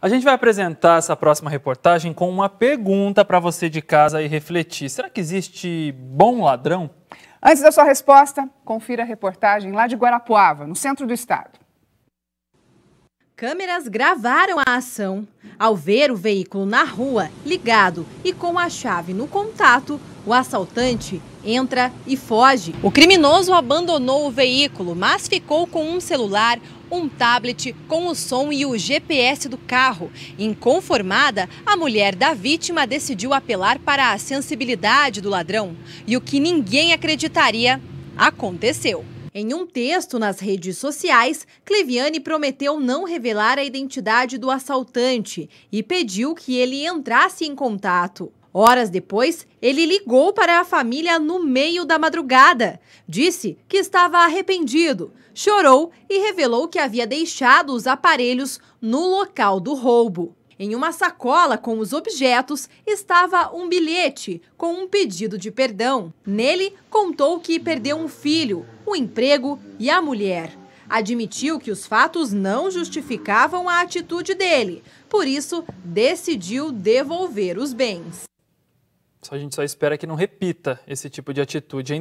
A gente vai apresentar essa próxima reportagem com uma pergunta para você de casa e refletir. Será que existe bom ladrão? Antes da sua resposta, confira a reportagem lá de Guarapuava, no centro do estado. Câmeras gravaram a ação. Ao ver o veículo na rua, ligado e com a chave no contato, o assaltante entra e foge. O criminoso abandonou o veículo, mas ficou com um celular, um tablet com o som e o GPS do carro. Inconformada, a mulher da vítima decidiu apelar para a sensibilidade do ladrão. E o que ninguém acreditaria aconteceu. Em um texto nas redes sociais, Cleviane prometeu não revelar a identidade do assaltante e pediu que ele entrasse em contato. Horas depois, ele ligou para a família no meio da madrugada. Disse que estava arrependido, chorou e revelou que havia deixado os aparelhos no local do roubo. Em uma sacola com os objetos estava um bilhete com um pedido de perdão. Nele, contou que perdeu um filho, o um emprego e a mulher. Admitiu que os fatos não justificavam a atitude dele, por isso decidiu devolver os bens. A gente só espera que não repita esse tipo de atitude, hein?